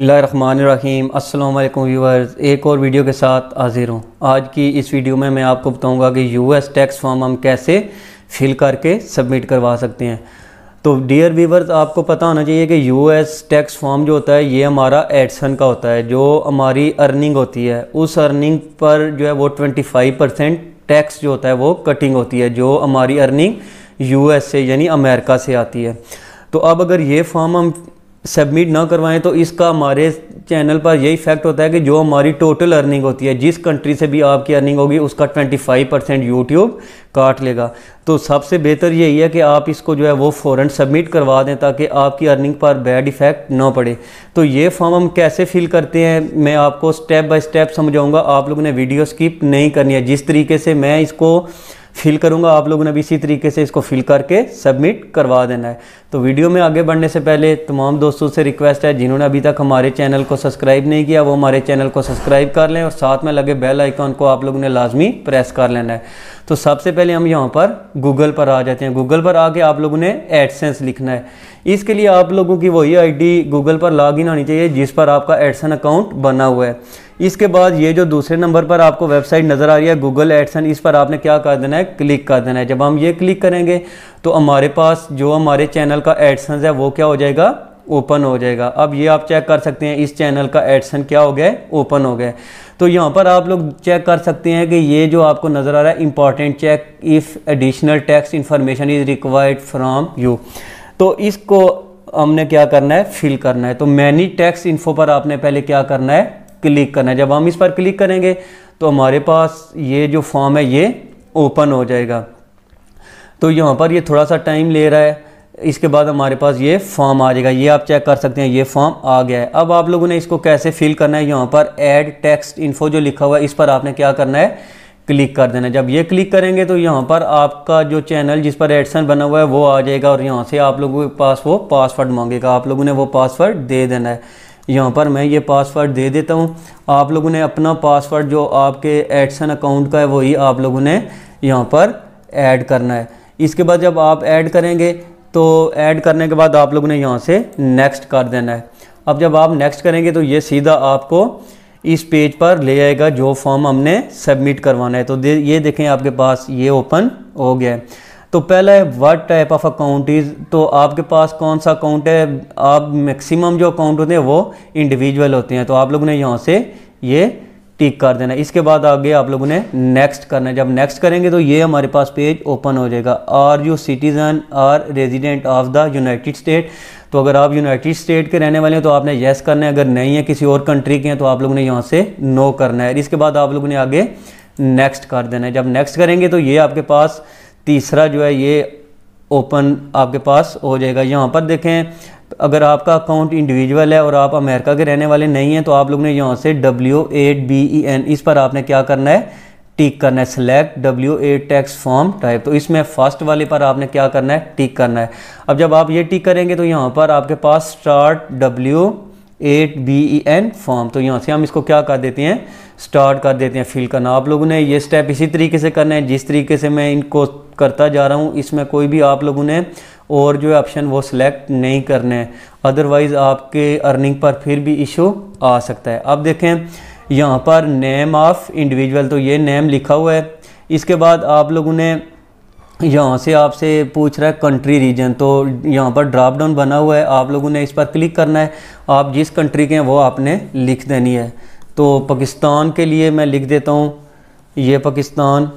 रहीम अस्सलाम वालेकुम व्यूवर्स एक और वीडियो के साथ हाजिर हूँ आज की इस वीडियो में मैं आपको बताऊँगा कि यूएस टैक्स फॉर्म हम कैसे फिल करके सबमिट करवा सकते हैं तो डियर व्यूवर्स आपको पता होना चाहिए कि यूएस टैक्स फॉर्म जो होता है ये हमारा एडसन का होता है जो हमारी अर्निंग होती है उस अर्निंग पर जो है वो ट्वेंटी फाइव परसेंट टैक्स जो होता है वो कटिंग होती है जो हमारी अर्निंग यू से यानी अमेरिका से आती है तो अब अगर ये फॉर्म हम सबमिट ना करवाएं तो इसका हमारे चैनल पर यही फैक्ट होता है कि जो हमारी टोटल अर्निंग होती है जिस कंट्री से भी आपकी अर्निंग होगी उसका 25 परसेंट यूट्यूब काट लेगा तो सबसे बेहतर यही है कि आप इसको जो है वो फ़ौर सबमिट करवा दें ताकि आपकी अर्निंग पर बैड इफ़ेक्ट ना पड़े तो ये फॉर्म हम कैसे फिल करते हैं मैं आपको स्टेप बाई स्टेप समझाऊँगा आप लोगों ने वीडियो स्किप नहीं करनी है जिस तरीके से मैं इसको फिल करूँगा आप लोगों ने भी इसी तरीके से इसको फिल करके सबमिट करवा देना है तो वीडियो में आगे बढ़ने से पहले तमाम दोस्तों से रिक्वेस्ट है जिन्होंने अभी तक हमारे चैनल को सब्सक्राइब नहीं किया वो हमारे चैनल को सब्सक्राइब कर लें और साथ में लगे बेल आइकॉन को आप लोगों ने लाजमी प्रेस कर लेना है तो सबसे पहले हम यहाँ पर गूगल पर आ जाते हैं गूगल पर आके आप लोगों ने एडसेंस लिखना है इसके लिए आप लोगों की वही आईडी गूगल पर लॉगिन होनी चाहिए जिस पर आपका एडसन अकाउंट बना हुआ है इसके बाद ये जो दूसरे नंबर पर आपको वेबसाइट नज़र आ रही है गूगल एडसन इस पर आपने क्या कर देना है क्लिक कर देना है जब हम ये क्लिक करेंगे तो हमारे पास जो हमारे चैनल का एडसन्स है वो क्या हो जाएगा ओपन हो जाएगा अब ये आप चेक कर सकते हैं इस चैनल का एडसन क्या हो गया ओपन हो गया तो यहाँ पर आप लोग चेक कर सकते हैं कि ये जो आपको नज़र आ रहा है important check if additional tax information is required from you तो इसको हमने क्या करना है फिल करना है तो मैनी टैक्स इन्फो पर आपने पहले क्या करना है क्लिक करना है जब हम इस पर क्लिक करेंगे तो हमारे पास ये जो फॉर्म है ये ओपन हो जाएगा तो यहाँ पर ये थोड़ा सा टाइम ले रहा है इसके बाद हमारे पास ये फॉर्म आ जाएगा ये आप चेक कर सकते हैं ये फॉर्म आ गया है अब आप लोगों ने इसको कैसे फिल करना है यहाँ पर एड टेक्स्ट इन्फो जो लिखा हुआ है इस पर आपने क्या करना है क्लिक कर देना जब ये क्लिक करेंगे तो यहाँ पर आपका जो चैनल जिस पर एडसन बना हुआ है वो आ जाएगा और यहाँ से आप लोगों के पास वो पासवर्ड मांगेगा आप लोगों ने वो पासवर्ड दे देना है यहाँ पर मैं ये पासवर्ड दे देता हूँ आप लोगों ने अपना पासवर्ड जो आपके एडसन अकाउंट का है वही आप लोगों ने यहाँ पर ऐड करना है इसके बाद जब आप ऐड करेंगे तो ऐड करने के बाद आप लोगों ने यहाँ से नेक्स्ट कर देना है अब जब आप नेक्स्ट करेंगे तो ये सीधा आपको इस पेज पर ले आएगा जो फॉर्म हमने सबमिट करवाना है तो दे, ये देखें आपके पास ये ओपन हो गया है तो पहला है what type of account is तो आपके पास कौन सा अकाउंट है आप मैक्सिमम जो अकाउंट होते हैं वो इंडिविजुअल होते हैं तो आप लोगों ने यहाँ से ये टिक कर देना इसके बाद आगे आप लोगों ने नेक्स्ट करना है जब नेक्स्ट करेंगे तो ये हमारे पास पेज ओपन हो जाएगा are you citizen or resident of the United State तो अगर आप यूनाइटेड स्टेट के रहने वाले हैं तो आपने येस करना है अगर नहीं है किसी और कंट्री के हैं तो आप लोगों ने यहाँ से नो करना है इसके बाद आप लोगों ने आगे नेक्स्ट कर देना है जब नेक्स्ट करेंगे तो ये आपके पास तीसरा जो है ये ओपन आपके पास हो जाएगा यहाँ पर देखें अगर आपका अकाउंट इंडिविजुअल है और आप अमेरिका के रहने वाले नहीं हैं तो आप लोग ने यहाँ से W eight B E N इस पर आपने क्या करना है टिक करना है select W A tax form type तो इसमें फर्स्ट वाले पर आपने क्या करना है टिक करना है अब जब आप ये टिक करेंगे तो यहाँ पर आपके पास start W eight B E N form तो यहाँ से हम इसको क्या कर देते हैं स्टार्ट कर देते हैं फिल करना आप लोगों ने ये स्टेप इसी तरीके से करना है जिस तरीके से मैं इनको करता जा रहा हूँ इसमें कोई भी आप लोगों ने और जो ऑप्शन वो सिलेक्ट नहीं करना है अदरवाइज़ आपके अर्निंग पर फिर भी इशू आ सकता है अब देखें यहाँ पर नेम ऑफ़ इंडिविजुअल तो ये नेम लिखा हुआ है इसके बाद आप लोगों ने यहाँ से आपसे पूछ रहा है कंट्री रीजन तो यहाँ पर ड्राप डाउन बना हुआ है आप लोगों ने इस पर क्लिक करना है आप जिस कंट्री के हैं वो आपने लिख देनी है तो पाकिस्तान के लिए मैं लिख देता हूँ ये पाकिस्तान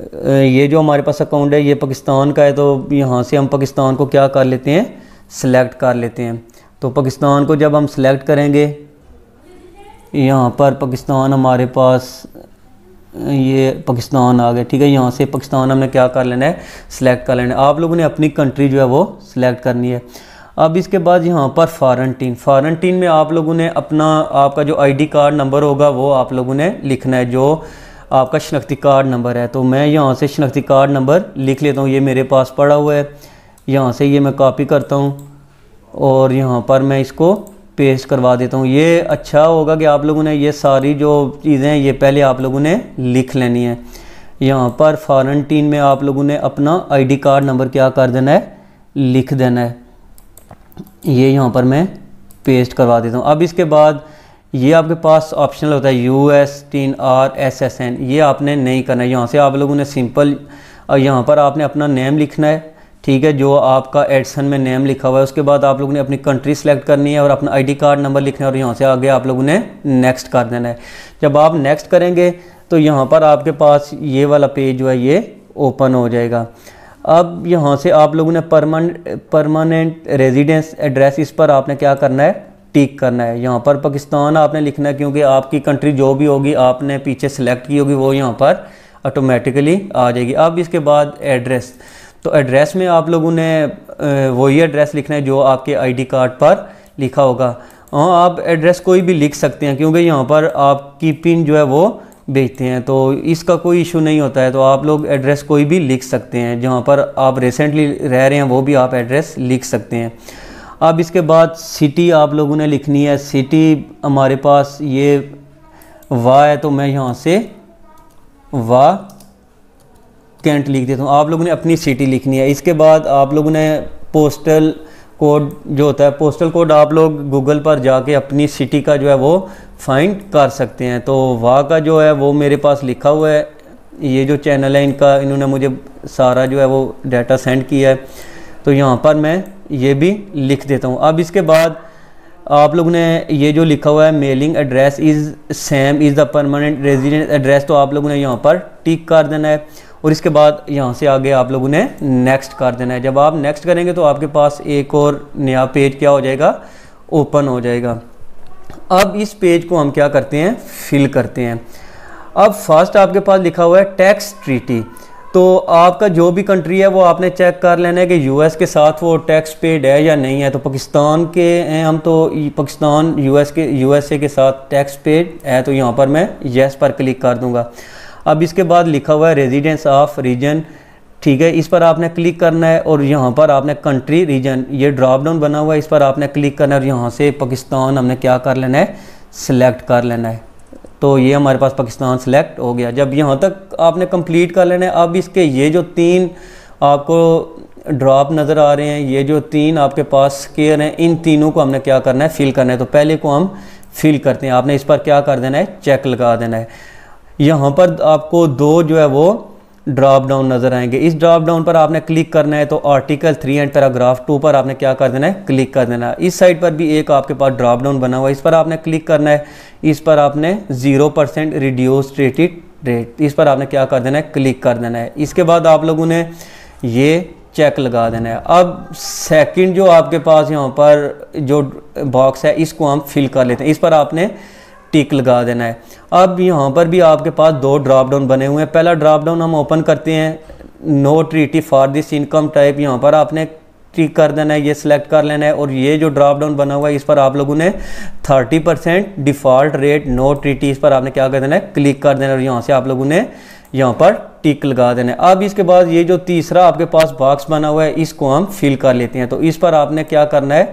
ये जो हमारे पास अकाउंट है ये पाकिस्तान का है तो यहाँ से हम पाकिस्तान को क्या कर लेते हैं सेलेक्ट कर लेते हैं तो पाकिस्तान को जब हम सेलेक्ट करेंगे यहाँ पर पाकिस्तान हमारे पास ये पाकिस्तान आ गया ठीक है यहाँ से पाकिस्तान हमने क्या कर लेना है सेलेक्ट कर लेना है आप लोगों ने अपनी कंट्री जो है वो सिलेक्ट करनी है अब इसके बाद यहाँ पर फारनटीन फारनटीन में आप लोगों ने अपना आपका जो आईडी कार्ड नंबर होगा वो आप लोगों ने लिखना है जो आपका शनाख्ती कार्ड नंबर है तो मैं यहाँ से शनाख्ती कार्ड नंबर लिख लेता हूँ ये मेरे पास पड़ा हुआ है यहाँ से ये मैं कॉपी करता हूँ और यहाँ पर मैं इसको पेश करवा देता हूँ ये अच्छा होगा कि आप लोगों ने ये सारी जो चीज़ें हैं ये पहले आप लोगों ने लिख लेनी है यहाँ पर फॉरनटीन में आप लोगों ने अपना आईडी कार्ड नंबर क्या कर देना है लिख देना है ये यहाँ पर मैं पेस्ट करवा देता हूँ अब इसके बाद ये आपके पास ऑप्शनल होता है U S TIN or S S N ये आपने नहीं करना है यहाँ से आप लोगों ने सिंपल यहाँ पर आपने अपना नेम लिखना है ठीक है जो आपका एडसन में नेम लिखा हुआ है उसके बाद आप लोगों ने अपनी कंट्री सेलेक्ट करनी है और अपना आईडी कार्ड नंबर लिखना है और यहाँ से आगे आप लोगों ने नेक्स्ट कर देना है जब आप नेक्स्ट करेंगे तो यहाँ पर आपके पास ये वाला पेज जो है ये ओपन हो जाएगा अब यहाँ से आप लोगों ने परमानेंट परमानेंट रेजिडेंस एड्रेस इस पर आपने क्या करना है टिक करना है यहाँ पर पाकिस्तान आपने लिखना है क्योंकि आपकी कंट्री जो भी होगी आपने पीछे सेलेक्ट की होगी वो यहाँ पर ऑटोमेटिकली आ जाएगी अब इसके बाद एड्रेस तो एड्रेस में आप लोगों ने वही एड्रेस लिखना है जो आपके आई कार्ड पर लिखा होगा हाँ आप एड्रेस कोई भी लिख सकते हैं क्योंकि यहाँ पर आपकी पिन जो है वो बेचते हैं तो इसका कोई इशू नहीं होता है तो आप लोग एड्रेस कोई भी लिख सकते हैं जहाँ पर आप रिसेंटली रह रहे हैं वो भी आप एड्रेस लिख सकते हैं अब इसके बाद सिटी आप लोगों ने लिखनी है सिटी हमारे पास ये वाह है तो मैं यहाँ से वाह कैंट लिख देता हूँ आप लोगों ने अपनी सिटी लिखनी है इसके बाद आप लोगों ने पोस्टल कोड जो होता है पोस्टल कोड आप लोग गूगल पर जाके अपनी सिटी का जो है वो फाइंड कर सकते हैं तो वाह का जो है वो मेरे पास लिखा हुआ है ये जो चैनल है इनका इन्होंने मुझे सारा जो है वो डाटा सेंड किया है तो यहाँ पर मैं ये भी लिख देता हूँ अब इसके बाद आप लोग ने ये जो लिखा हुआ है mailing address is same is the permanent resident address तो आप लोगों ने यहाँ पर टिक कर देना है और इसके बाद यहाँ से आगे आप लोगों ने नेक्स्ट कर देना है जब आप नेक्स्ट करेंगे तो आपके पास एक और नया पेज क्या हो जाएगा ओपन हो जाएगा अब इस पेज को हम क्या करते हैं फिल करते हैं अब फर्स्ट आपके पास लिखा हुआ है टैक्स ट्रीटी तो आपका जो भी कंट्री है वो आपने चेक कर लेना है कि यूएस के साथ वो टैक्स पेड है या नहीं है तो पाकिस्तान के हैं हम तो पाकिस्तान यूएस के यूएसए के साथ टैक्स पेड है तो यहाँ पर मैं येस पर क्लिक कर दूँगा अब इसके बाद लिखा हुआ है रेजिडेंस ऑफ रीजन ठीक है इस पर आपने क्लिक करना है और यहाँ पर आपने कंट्री रीजन ये ड्रॉप डाउन बना हुआ है इस पर आपने क्लिक करना है और यहाँ से पाकिस्तान हमने क्या कर लेना है सिलेक्ट कर लेना है तो ये हमारे पास पाकिस्तान सेलेक्ट हो गया जब यहाँ तक आपने कंप्लीट कर लेना है अब इसके ये जो तीन आपको ड्रॉप नज़र आ रहे हैं ये जो तीन आपके पास स्केयर हैं इन तीनों को हमने क्या करना है फिल करना है तो पहले को हम फिल करते हैं आपने इस पर क्या कर देना है चेक लगा देना है यहाँ पर आपको दो जो है वो ड्रॉप डाउन नज़र आएंगे इस ड्रॉप डाउन पर आपने क्लिक करना है तो article three and paragraph two पर आपने क्या कर देना है क्लिक कर देना है इस साइड पर भी एक आपके पास ड्रॉप डाउन बना हुआ है इस पर आपने क्लिक करना है इस पर आपने zero percent reduce rated rate इस पर आपने क्या कर देना है क्लिक कर देना है इसके बाद आप लोगों ने ये चेक लगा देना है अब सेकेंड जो आपके पास यहाँ पर जो बॉक्स है इसको हम फिल कर लेते हैं इस पर आपने टिक लगा देना है अब यहाँ पर भी आपके पास दो ड्रॉप डाउन बने हुए हैं पहला ड्रॉप डाउन हम ओपन करते हैं no treaty for this income type यहाँ पर आपने टिक कर देना है ये सिलेक्ट कर लेना है और ये जो ड्रॉप डाउन बना हुआ है इस पर आप लोगों ने 30 percent default rate no treaty इस पर आपने क्या कर देना है क्लिक कर देना है और यहाँ से आप लोगों ने यहाँ पर टिक लगा देना है अब इसके बाद ये जो तीसरा आपके पास बॉक्स बना हुआ है इसको हम फिल कर लेते हैं तो इस पर आपने क्या करना है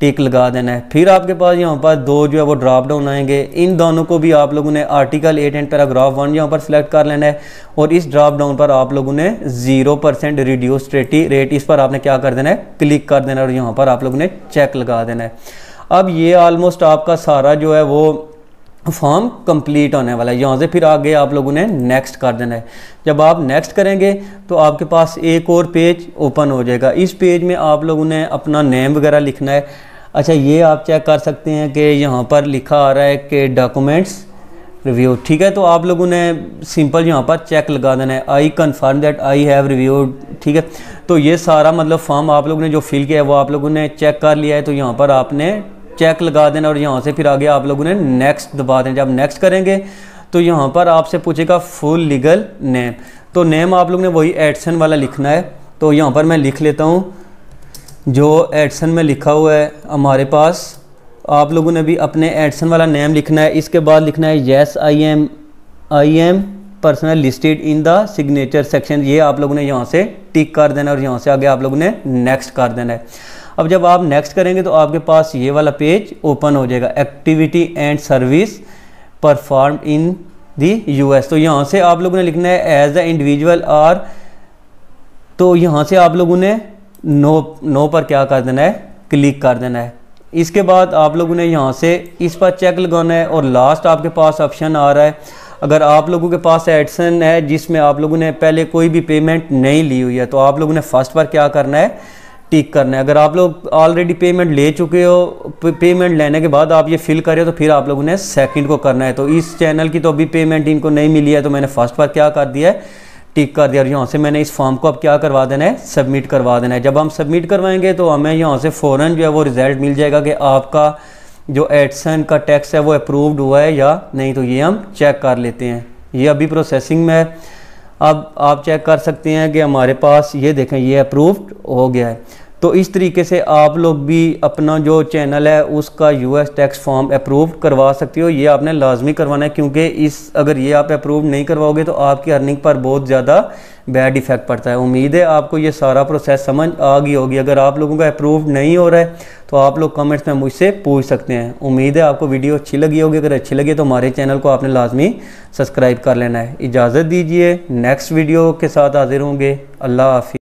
टिक लगा देना है फिर आपके पास यहाँ पर दो जो है वो ड्राप डाउन आएंगे इन दोनों को भी आप लोगों ने article eight and paragraph one यहाँ पर सिलेक्ट कर लेना है और इस ड्राप डाउन पर आप लोगों ने जीरो परसेंट रिड्यूस रेट इस पर आपने क्या कर देना है क्लिक कर देना है और यहाँ पर आप लोगों ने चेक लगा देना है अब ये ऑलमोस्ट आपका सारा जो है वो फॉर्म कंप्लीट होने वाला है यहाँ से फिर आगे आप लोगों ने नेक्स्ट कर देना है जब आप नेक्स्ट करेंगे तो आपके पास एक और पेज ओपन हो जाएगा इस पेज में आप लोगों ने अपना नेम वगैरह लिखना है अच्छा ये आप चेक कर सकते हैं कि यहाँ पर लिखा आ रहा है कि डॉक्यूमेंट्स रिव्यू ठीक है तो आप लोगों ने सिंपल यहाँ पर चेक लगा देना है I confirm that I have review ठीक है तो ये सारा मतलब फॉर्म आप लोगों ने जो फिल किया है वो आप लोगों ने चेक कर लिया है तो यहाँ पर आपने चेक लगा देना और यहाँ से फिर आगे आप लोगों ने नेक्स्ट दबा देना जब नेक्स्ट करेंगे तो यहाँ पर आपसे पूछेगा फुल लीगल नेम तो नेम आप लोग ने वही एडसन वाला लिखना है तो यहाँ पर मैं लिख लेता हूँ जो एडसन में लिखा हुआ है हमारे पास आप लोगों ने भी अपने एडसन वाला नेम लिखना है इसके बाद लिखना है yes I am I am personal listed in the signature section ये आप लोगों ने यहाँ से टिक कर देना और यहाँ से आगे आप लोगों ने नेक्स्ट कर देना है अब जब आप नेक्स्ट करेंगे तो आपके पास ये वाला पेज ओपन हो जाएगा activity and service perform in the U तो यहाँ से आप लोगों ने लिखना है एज अ इंडिविजुअल आर तो यहाँ से आप लोगों ने नो नो पर क्या कर देना है क्लिक कर देना है इसके बाद आप लोगों ने यहाँ से इस पर चेक लगाना है और लास्ट आपके पास ऑप्शन आ रहा है अगर आप लोगों के पास एडसन है जिसमें आप लोगों ने पहले कोई भी पेमेंट नहीं ली हुई है तो आप लोगों ने फर्स्ट पर क्या करना है टिक करना है अगर आप लोग ऑलरेडी पेमेंट ले चुके हो पेमेंट लेने के बाद आप ये फिल करें तो फिर आप लोगों ने सेकंड को करना है तो इस चैनल की तो अभी पेमेंट इनको नहीं मिली है तो मैंने फर्स्ट पर क्या कर दिया है टिक कर दिया और यहाँ से मैंने इस फॉर्म को अब क्या करवा देना है सबमिट करवा देना है जब हम सबमिट करवाएंगे तो हमें यहाँ से फ़ौर जो है वो रिज़ल्ट मिल जाएगा कि आपका जो एडसन का टैक्स है वो अप्रूव्ड हुआ है या नहीं तो ये हम चेक कर लेते हैं ये अभी प्रोसेसिंग में है अब आप चेक कर सकते हैं कि हमारे पास ये देखें ये अप्रूव्ड हो गया है तो इस तरीके से आप लोग भी अपना जो चैनल है उसका यूएस टैक्स फॉर्म अप्रूव करवा सकते हो ये आपने लाजमी करवाना है क्योंकि इस अगर ये आप अप्रूव नहीं करवाओगे तो आपकी अर्निंग पर बहुत ज़्यादा बैड इफेक्ट पड़ता है उम्मीद है आपको ये सारा प्रोसेस समझ आ गई होगी अगर आप लोगों का अप्रूव नहीं हो रहा है तो आप लोग कमेंट्स में मुझसे पूछ सकते हैं उम्मीद है आपको वीडियो अच्छी लगी होगी अगर अच्छी लगी तो हमारे चैनल को आपने लाजमी सब्सक्राइब कर लेना है इजाज़त दीजिए नेक्स्ट वीडियो के साथ हाजिर होंगे अल्लाह हाफि